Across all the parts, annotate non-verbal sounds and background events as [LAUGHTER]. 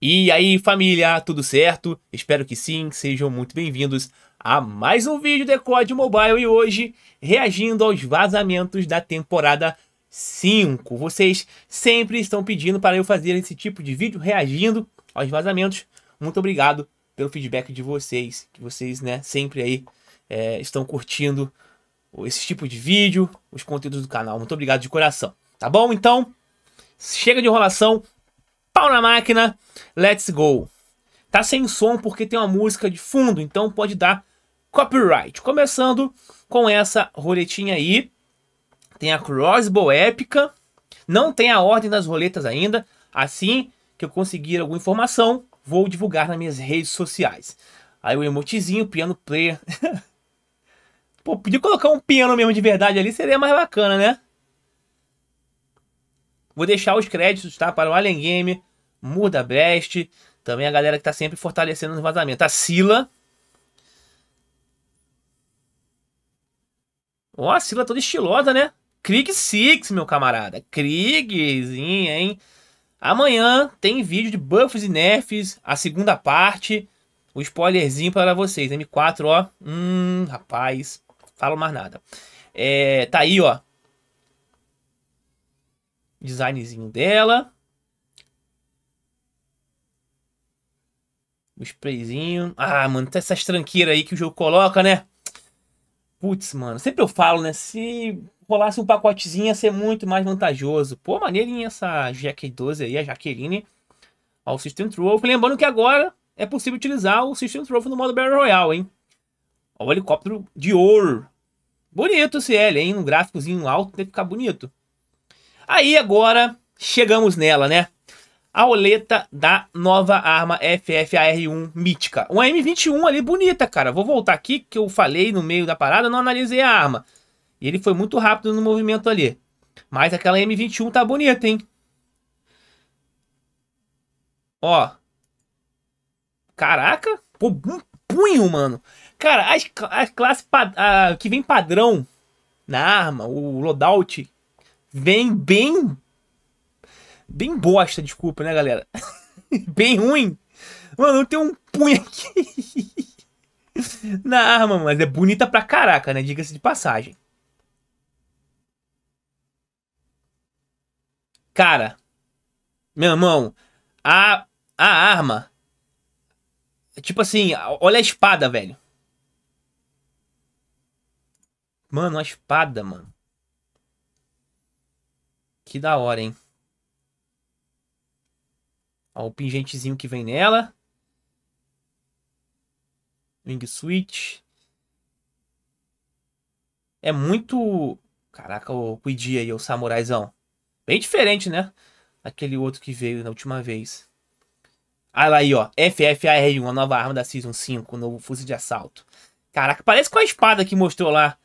E aí, família, tudo certo? Espero que sim, sejam muito bem-vindos a mais um vídeo de COD Mobile e hoje reagindo aos vazamentos da temporada 5. Vocês sempre estão pedindo para eu fazer esse tipo de vídeo reagindo aos vazamentos. Muito obrigado pelo feedback de vocês, que vocês, né, sempre aí é, estão curtindo esse tipo de vídeo, os conteúdos do canal. Muito obrigado de coração, tá bom? Então, chega de enrolação, pau na máquina, let's go. Tá sem som porque tem uma música de fundo, então pode dar copyright. Começando com essa roletinha aí, tem a Crossbow épica, não tem a ordem das roletas ainda, assim que eu conseguir alguma informação, vou divulgar nas minhas redes sociais. Aí o emotezinho, piano player. [LAUGHS] Pô, podia colocar um piano mesmo de verdade ali, seria mais bacana, né? Vou deixar os créditos, tá? Para o Alien Game, Murda Best, também a galera que tá sempre fortalecendo os vazamentos. A Sila. Ó, a Sila toda estilosa, né? Krieg Six, meu camarada. Kriegzinha, hein? Amanhã tem vídeo de buffs e nerfs, a segunda parte. O spoilerzinho para vocês. M4, ó. Hum, rapaz. Falo mais nada. É, tá aí, ó. Designzinho dela. Um sprayzinho. Ah, mano, tem essas tranqueiras aí que o jogo coloca, né? Putz, mano, sempre eu falo, né? Se rolasse um pacotezinho ia ser muito mais vantajoso. Pô, maneirinha essa Jack 12 aí, a Jaqueline, ao System Trove. Lembrando que agora é possível utilizar o System Trove no modo Battle Royale, hein? Ó, o helicóptero de ouro. Bonito esse L, hein? Um gráficozinho alto, deve ficar bonito. Aí agora chegamos nela, né? a oleta da nova arma FFAR1 mítica. Uma M21 ali bonita, cara. Vou voltar aqui que eu falei no meio da parada, não analisei a arma. E ele foi muito rápido no movimento ali. Mas aquela M21 tá bonita, hein? Ó. Caraca. Pô, um punho, mano. Cara, as, as classes a, que vem padrão na arma, o loadout, vem bem Bem bosta, desculpa, né, galera? [LAUGHS] Bem ruim. Mano, tem um punho aqui [LAUGHS] na arma, mas é bonita pra caraca, né? Diga-se de passagem. Cara, meu irmão, a, a arma. Tipo assim, olha a espada, velho. Mano, a espada, mano. Que da hora, hein? Ó, o pingentezinho que vem nela. Wing Switch. É muito... Caraca, o Kuidia aí, o Samuraizão. Bem diferente, né? Aquele outro que veio na última vez. Olha ah, lá aí, ó. FFAR1, a nova arma da Season 5, o novo fuzil de assalto. Caraca, parece com a espada que mostrou lá.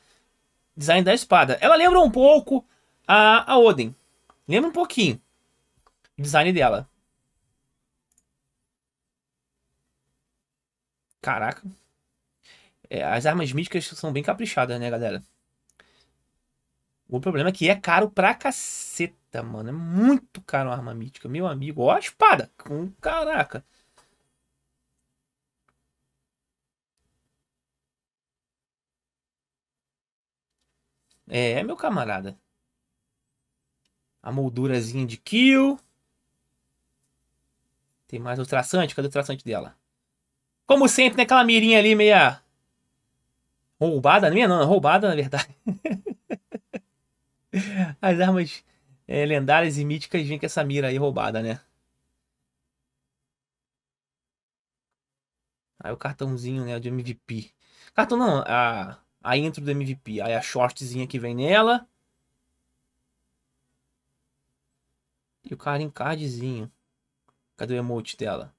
Design da espada. Ela lembra um pouco a, a Odin. Lembra um pouquinho. O design dela. Caraca. É, as armas míticas são bem caprichadas, né, galera? O problema é que é caro pra caceta, mano. É muito caro a arma mítica. Meu amigo, ó a espada. Com caraca. É, é meu camarada. A moldurazinha de kill. Tem mais o traçante? Cadê o traçante dela? Como sempre, naquela né, mirinha ali meia roubada, é minha não, é roubada na verdade. [LAUGHS] As armas é, lendárias e míticas vêm com essa mira aí roubada, né? Aí o cartãozinho, né, de MVP. Cartão não, a, a intro do MVP. Aí a shortzinha que vem nela. E o cara em cardzinho. Cadê o emote dela?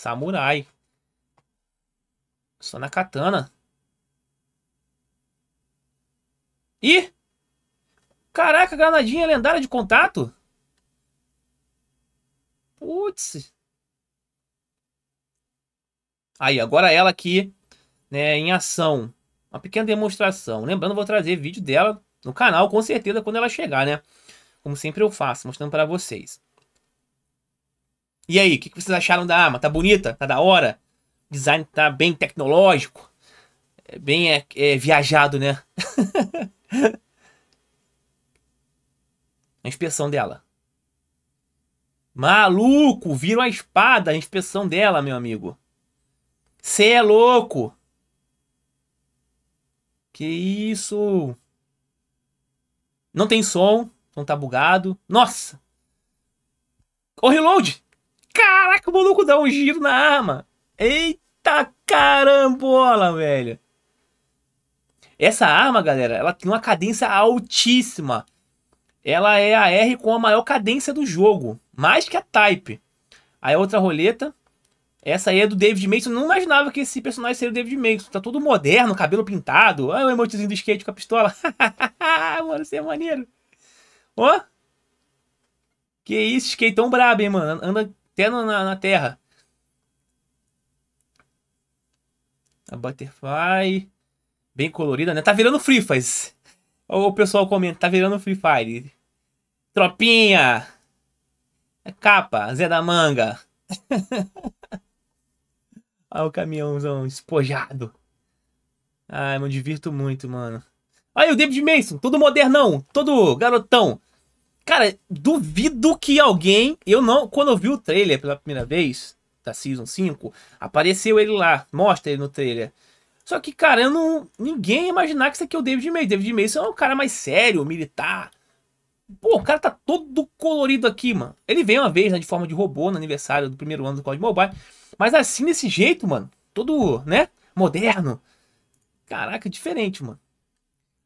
Samurai. Só na katana. Ih! Caraca, granadinha lendária de contato. Putz. Aí, agora ela aqui, né, em ação. Uma pequena demonstração. Lembrando, vou trazer vídeo dela no canal, com certeza, quando ela chegar, né? Como sempre eu faço, mostrando para vocês. E aí, o que, que vocês acharam da arma? Tá bonita? Tá da hora? O design tá bem tecnológico? É bem é, é viajado, né? [LAUGHS] a inspeção dela. Maluco, viram a espada, a inspeção dela, meu amigo. Cê é louco. Que isso? Não tem som, então tá bugado. Nossa! O reload! Caraca, o maluco dá um giro na arma. Eita carambola, velho. Essa arma, galera, ela tem uma cadência altíssima. Ela é a R com a maior cadência do jogo. Mais que a Type. Aí outra roleta. Essa aí é do David Mason. Não imaginava que esse personagem seria o David Mason. Tá todo moderno, cabelo pintado. Olha ah, o emotezinho do skate com a pistola. [LAUGHS] mano, você é maneiro. Ó. Que isso, skate tão brabo, hein, mano. Anda até na, na Terra. A Butterfly. Bem colorida, né? Tá virando Free Fire. O pessoal comenta, tá virando Free Fire. Tropinha. É capa, Zé da Manga. Olha [LAUGHS] o caminhãozão espojado. Ai, me divirto muito, mano. Aí o David Mason, todo modernão, todo garotão. Cara, duvido que alguém. Eu não. Quando eu vi o trailer pela primeira vez, da Season 5, apareceu ele lá. Mostra ele no trailer. Só que, cara, eu não. Ninguém ia imaginar que isso aqui é o David Mason. David Mason é um cara mais sério, militar. Pô, o cara tá todo colorido aqui, mano. Ele veio uma vez, né, de forma de robô no aniversário do primeiro ano do Code Mobile. Mas assim, desse jeito, mano. Todo, né? Moderno. Caraca, diferente, mano.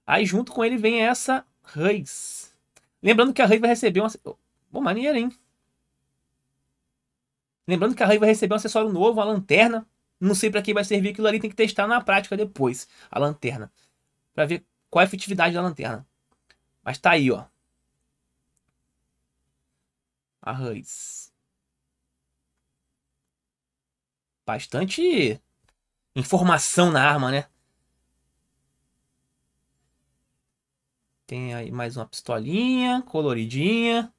Aí junto com ele vem essa Reis. Lembrando que a Rei vai receber uma Bom, maneiro, hein? Lembrando que a Rei vai receber um acessório novo, uma lanterna. Não sei para que vai servir aquilo ali, tem que testar na prática depois, a lanterna. para ver qual é a efetividade da lanterna. Mas tá aí, ó. A Reis. Bastante informação na arma, né? Tem aí mais uma pistolinha coloridinha.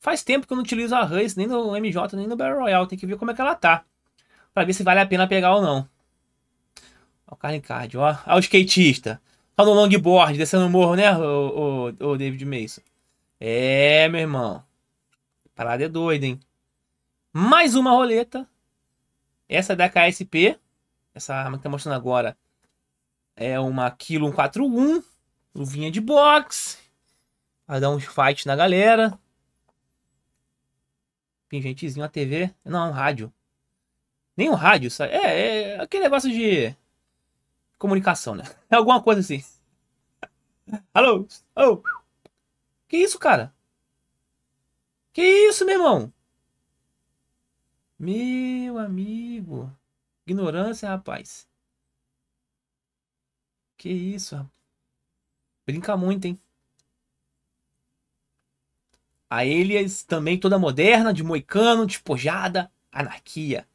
Faz tempo que eu não utilizo a Hans nem no MJ, nem no Battle Royale. Tem que ver como é que ela tá. Pra ver se vale a pena pegar ou não. Ó, o Carlin Card, ó. Ó, o skatista. Só tá no longboard, descendo o morro, né, o, o, o David Mason? É, meu irmão. Parada é doida, hein? Mais uma roleta. Essa é da KSP. Essa arma que tá mostrando agora é uma Kilo 141, luvinha de box vai dar uns fight na galera. Pingentezinho, a TV, não, um rádio. Nem um rádio, sabe? É, é aquele negócio de comunicação, né? É [LAUGHS] alguma coisa assim. Alô? Oh. Que isso, cara? Que isso, meu irmão? Meu amigo. Ignorância, rapaz. Que isso, rapaz. Brinca muito, hein? A Elias também toda moderna, de moicano, despojada, anarquia.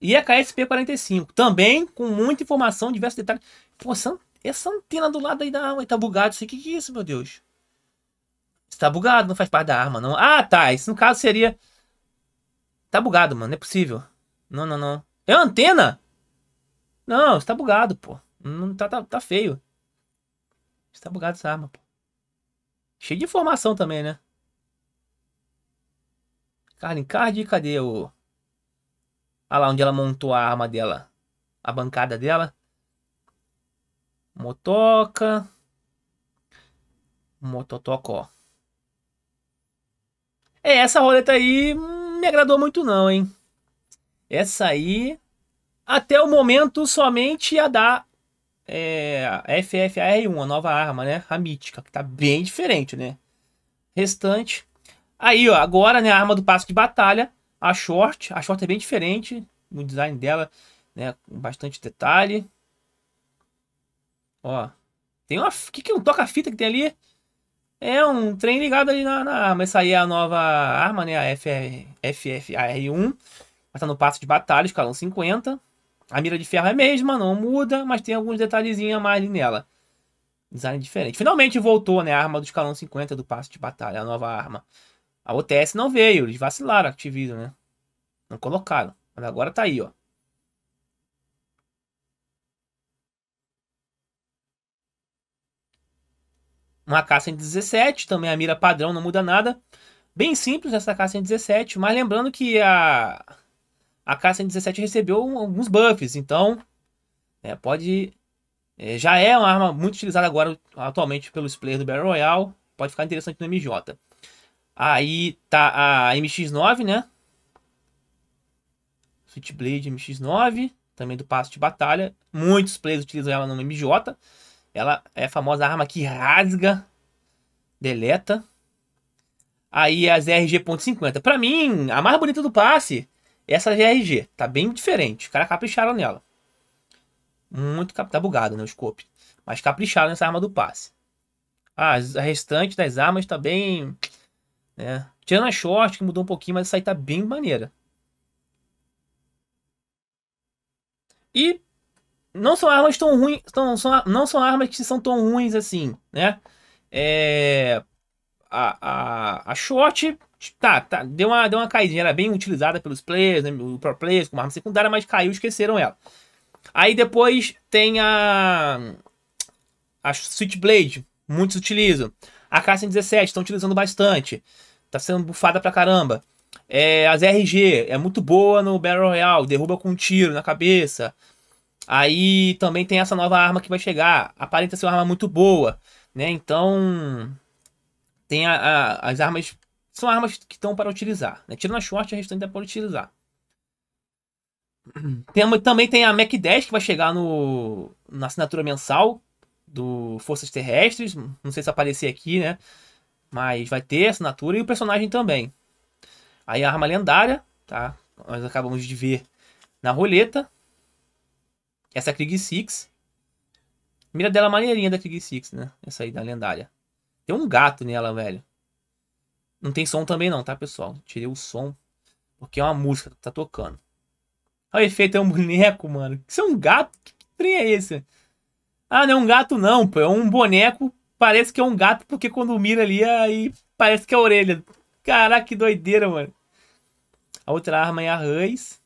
E a KSP-45, também com muita informação, diversos detalhes. Pô, essa, essa antena do lado aí da arma tá bugada. O que, que é isso, meu Deus? Está bugado, não faz parte da arma, não. Ah, tá. Isso no caso seria. Tá bugado, mano. Não é possível. Não, não, não. É uma antena? Não, está bugado, pô. Não tá, tá, tá feio. Está bugado essa arma, pô. Cheio de informação também, né? Carlin Card, cadê o... Ah lá, onde ela montou a arma dela. A bancada dela. Motoca. Mototoca, ó. É, essa roleta aí me agradou muito não, hein? Essa aí, até o momento, somente ia dar é, a FFAR1, a nova arma, né? A mítica, que tá bem diferente, né? Restante. Aí, ó, agora, né, a arma do passo de batalha, a short. A short é bem diferente no design dela, né? Com bastante detalhe. Ó, tem uma... O que que é um toca-fita que tem ali? É um trem ligado ali na, na arma. Essa aí é a nova arma, né? A FFAR1. Vai tá no passo de batalha, escalão 50. A mira de ferro é a mesma, não muda, mas tem alguns detalhezinhos a mais nela. Design diferente. Finalmente voltou, né? A arma do escalão 50 do passo de batalha, a nova arma. A OTS não veio, eles vacilaram a Activision, né? Não colocaram. Mas agora tá aí, ó. Uma K-117, também a mira padrão, não muda nada. Bem simples essa K-117, mas lembrando que a a K-117 recebeu alguns buffs, então é, pode é, já é uma arma muito utilizada agora atualmente pelos players do Battle Royale, pode ficar interessante no MJ. Aí tá a MX9, né? Switchblade MX9, também do passo de batalha. Muitos players utilizam ela no MJ. Ela é a famosa arma que rasga, deleta. Aí as RG.50. Para mim, a mais bonita do passe essa já é RG, tá bem diferente. Os caras capricharam nela. Muito cap... tá bugado, né? O scope. Mas capricharam nessa arma do passe. Ah, a restante das armas tá bem. Né? Tirando a short, que mudou um pouquinho, mas essa aí tá bem maneira. E não são armas tão ruins. Tão, são, não são armas que são tão ruins assim, né? É. A, a, a short Tá, tá, deu uma, deu uma caidinha, era bem utilizada pelos players, né, pro players com arma secundária, mas caiu, esqueceram ela. Aí depois tem a a Switchblade, muitos utilizam. A K-117 estão utilizando bastante. Tá sendo bufada pra caramba. É, as RG é muito boa no Battle Royale, derruba com um tiro na cabeça. Aí também tem essa nova arma que vai chegar, aparenta ser uma arma muito boa, né? Então tem a, a, as armas são armas que estão para utilizar. Né? Tira na short e a restante é para utilizar. [CLEARS THROAT] Tem, também tem a Mac 10 que vai chegar no, na assinatura mensal do Forças Terrestres. Não sei se aparecer aqui, né? Mas vai ter assinatura e o personagem também. Aí a arma lendária, tá? Nós acabamos de ver na roleta. Essa é a Krieg Six. Mira dela é maneirinha da Krieg Six, né? Essa aí da lendária. Tem um gato nela, velho. Não tem som também não, tá, pessoal? Tirei o som porque é uma música que tá tocando. Olha o efeito, é um boneco, mano. Isso é um gato? Que trem é esse? Ah, não é um gato não, pô. É um boneco. Parece que é um gato porque quando mira ali, aí parece que é a orelha. Caraca, que doideira, mano. A outra arma é a Reis.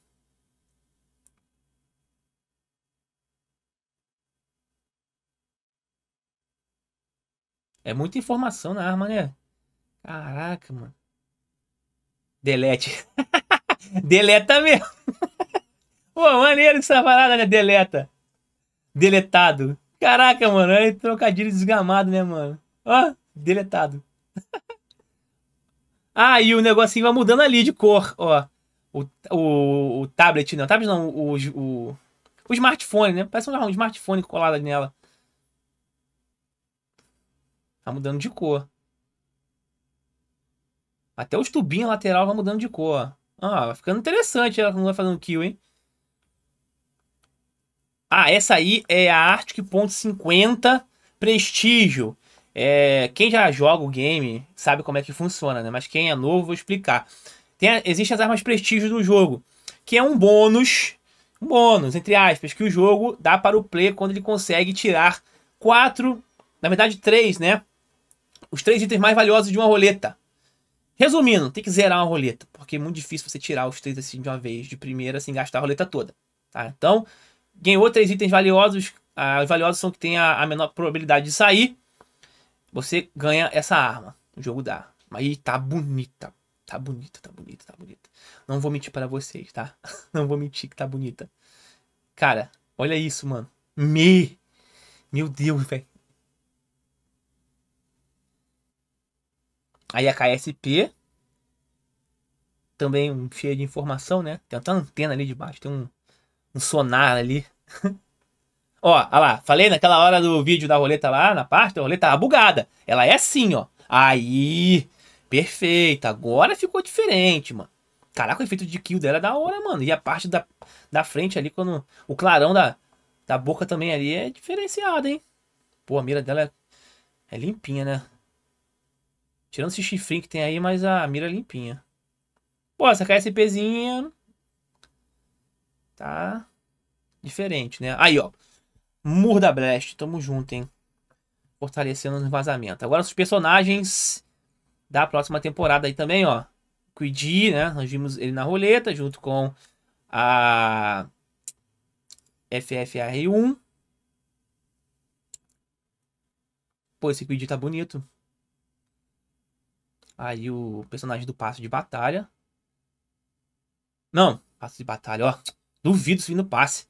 É muita informação na arma, né? Caraca, mano. Delete. [LAUGHS] Deleta mesmo. [LAUGHS] Pô, maneiro que essa parada, né? Deleta. Deletado. Caraca, mano. É trocadilho desgamado, né, mano? Ó, deletado. [LAUGHS] ah, e o negocinho vai mudando ali de cor, ó. O, o, o tablet, não. Tablet não, o, o, o smartphone, né? Parece um, um smartphone colado nela. Tá mudando de cor. Até os tubinhos lateral vão mudando de cor. Ah, vai ficando interessante ela não vai fazendo kill, hein? Ah, essa aí é a Arctic.50 Prestígio. É, quem já joga o game sabe como é que funciona, né? Mas quem é novo, vou explicar. Tem, existem as armas prestígio do jogo, que é um bônus, um bônus, entre aspas, que o jogo dá para o player quando ele consegue tirar quatro, na verdade três, né? Os três itens mais valiosos de uma roleta. Resumindo, tem que zerar uma roleta, porque é muito difícil você tirar os três assim de uma vez, de primeira, sem gastar a roleta toda. Tá? Então, ganhou três itens valiosos. Ah, os valiosos são que tem a, a, menor probabilidade de sair. Você ganha essa arma. O jogo dá. Mas tá bonita. Tá bonita, tá bonita, tá bonita. Não vou mentir para vocês, tá? [LAUGHS] Não vou mentir que tá bonita. Cara, olha isso, mano. Me! Meu Deus, velho. Aí a KSP. Também um de informação, né? Tem até uma antena ali debaixo, tem um, um sonar ali. [LAUGHS] ó, olha lá, falei naquela hora do vídeo da roleta lá, na parte, a roleta tava tá bugada. Ela é assim, ó. Aí, perfeita. Agora ficou diferente, mano. Caraca, o efeito de kill dela é da hora, mano. E a parte da, da frente ali, quando. O clarão da, da boca também ali é diferenciado, hein? Pô, a mira dela é, é limpinha, né? Tirando esse chifrinho que tem aí, mas a mira é limpinha. Pô, essa KSPzinha. Tá. Diferente, né? Aí, ó. Murda Blast. Tamo junto, hein? Fortalecendo o vazamento. Agora os personagens da próxima temporada aí também, ó. Quidi, né? Nós vimos ele na roleta junto com a FFR1. Pô, esse Quidi tá bonito. Aí o personagem do passo de batalha. Não, passo de batalha, ó. Duvido se vir no passe.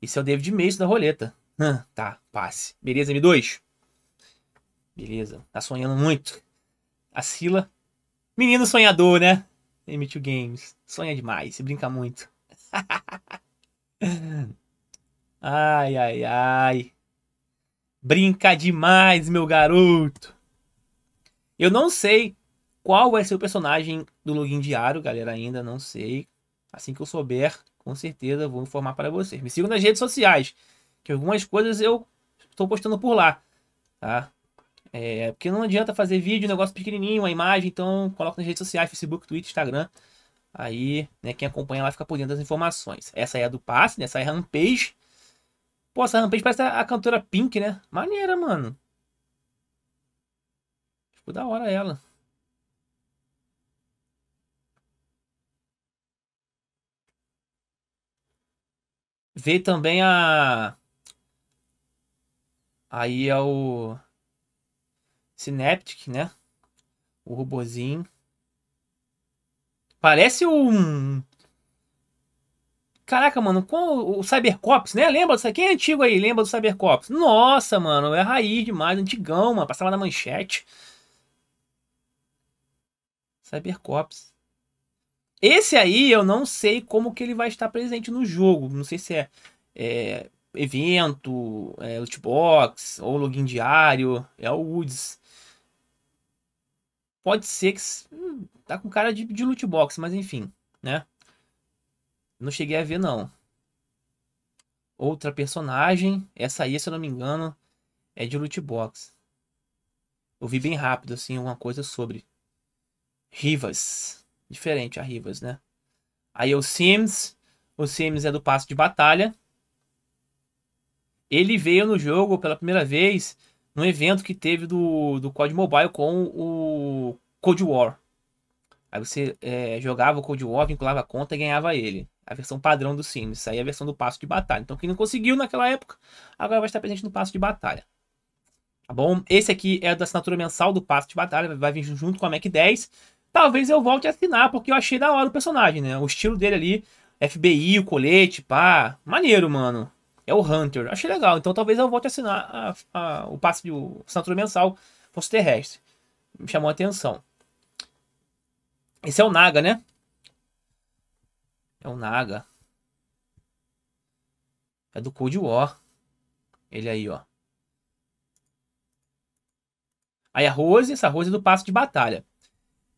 Esse é o David Mason da roleta. Ah, tá, passe. Beleza, M2. Beleza, tá sonhando muito. A Sila. Menino sonhador, né? M2 Games. Sonha demais, se brinca muito. [LAUGHS] ai, ai, ai. Brinca demais, meu garoto. Eu não sei qual vai ser o personagem do login diário, galera? Ainda não sei. Assim que eu souber, com certeza vou informar para vocês. Me sigam nas redes sociais, que algumas coisas eu estou postando por lá, tá? É, porque não adianta fazer vídeo, negócio pequenininho, uma imagem, então coloca nas redes sociais, Facebook, Twitter, Instagram. Aí, né, quem acompanha lá fica por dentro das informações. Essa é a do passe, né? Essa é a Rampage. Pô, essa Rampage parece a cantora Pink, né? Maneira, mano. Ficou tipo, da hora ela. Veio também a. Aí é o. Synaptic, né? O robozinho. Parece um. Caraca, mano, com o Cybercops, né? Lembra disso aqui? É antigo aí, lembra do Cybercops? Nossa, mano, é raiz demais, antigão, mano. Passava na manchete. Cybercops. Esse aí eu não sei como que ele vai estar presente no jogo. Não sei se é, é evento, é, lootbox ou login diário. É o Woods. Pode ser que hum, tá com cara de, de lootbox, mas enfim, né? Não cheguei a ver não. Outra personagem, essa aí, se eu não me engano, é de lootbox. Eu vi bem rápido assim alguma coisa sobre Rivas. Diferente a Rivas, né? Aí o Sims. O Sims é do passo de batalha. Ele veio no jogo pela primeira vez num evento que teve do, do COD Mobile com o Cold War. Aí você é, jogava o Cold War, vinculava a conta e ganhava ele. A versão padrão do Sims. Isso aí é a versão do passo de batalha. Então quem não conseguiu naquela época, agora vai estar presente no passo de batalha. Tá bom? Esse aqui é da assinatura mensal do passo de batalha. Vai vir junto com a Mac 10 talvez eu volte a assinar, porque eu achei da hora o personagem, né? O estilo dele ali, FBI, o colete, pá. Maneiro, mano. É o Hunter. Achei legal. Então talvez eu volte a assinar a, a, o passe de assinatura mensal fosse terrestre. Me chamou a atenção. Esse é o Naga, né? É o Naga. É do Cold War. Ele aí, ó. Aí a Rose, essa Rose é do passe de batalha.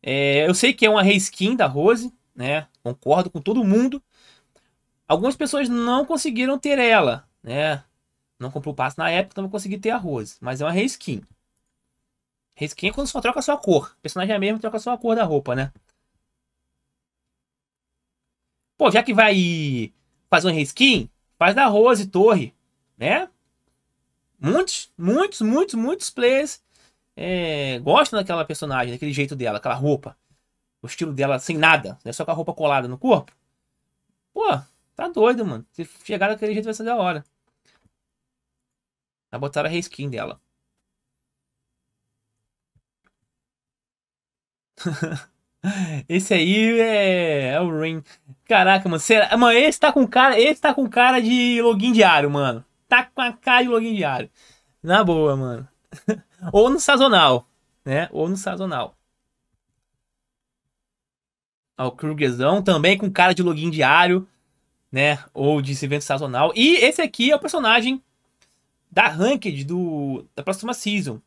É, eu sei que é uma reskin da Rose, né? Concordo com todo mundo. Algumas pessoas não conseguiram ter ela, né? Não comprou o passe na época, então não consegui ter a Rose. Mas é uma reskin. Reskin é quando só troca a sua cor. O personagem é mesmo, troca só a cor da roupa, né? Pô, já que vai fazer um reskin, faz da Rose Torre, né? Muitos, muitos, muitos, muitos players é, gosta daquela personagem, daquele jeito dela, aquela roupa, o estilo dela sem nada, né? Só com a roupa colada no corpo. Pô, tá doido, mano. Se chegar daquele jeito vai ser da hora. Aí botaram a reskin dela. [LAUGHS] esse aí é... é, o Ring. Caraca, mano. Será... Mano, esse tá com cara. Esse tá com cara de login diário, mano. Tá com a cara de login diário. Na boa, mano. [LAUGHS] Ou no sazonal, né? Ou no sazonal. Ó, o Krugesão também com cara de login diário, né? Ou de evento sazonal. E esse aqui é o personagem da Ranked do, da próxima season.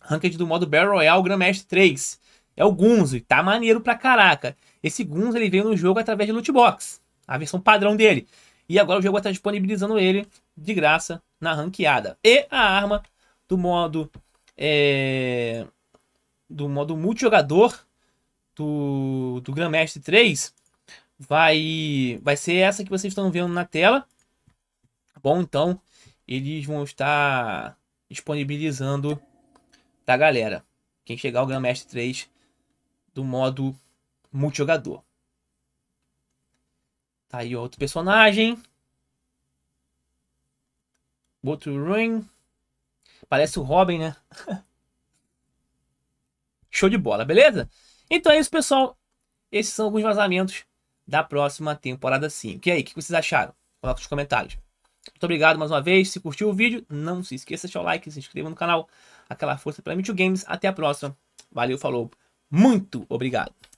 Ranked do modo Battle Royale Grand 3. É o Gunzo e tá maneiro pra caraca. Esse Gunzo ele veio no jogo através de loot box, a versão padrão dele. E agora o jogo está disponibilizando ele de graça na ranqueada. E a arma do modo é, do modo multijogador do, do Grand 3 vai vai ser essa que vocês estão vendo na tela. Bom, então eles vão estar disponibilizando da galera. Quem chegar ao Grand 3 do modo multijogador. Tá aí outro personagem. Outro Ruin. Parece o Robin, né? [LAUGHS] Show de bola, beleza? Então é isso, pessoal. Esses são alguns vazamentos da próxima temporada 5. E aí, o que vocês acharam? Coloca nos comentários. Muito obrigado mais uma vez. Se curtiu o vídeo, não se esqueça de deixar o like, se inscreva no canal. Aquela força para Mitchell Games. Até a próxima. Valeu, falou. Muito obrigado.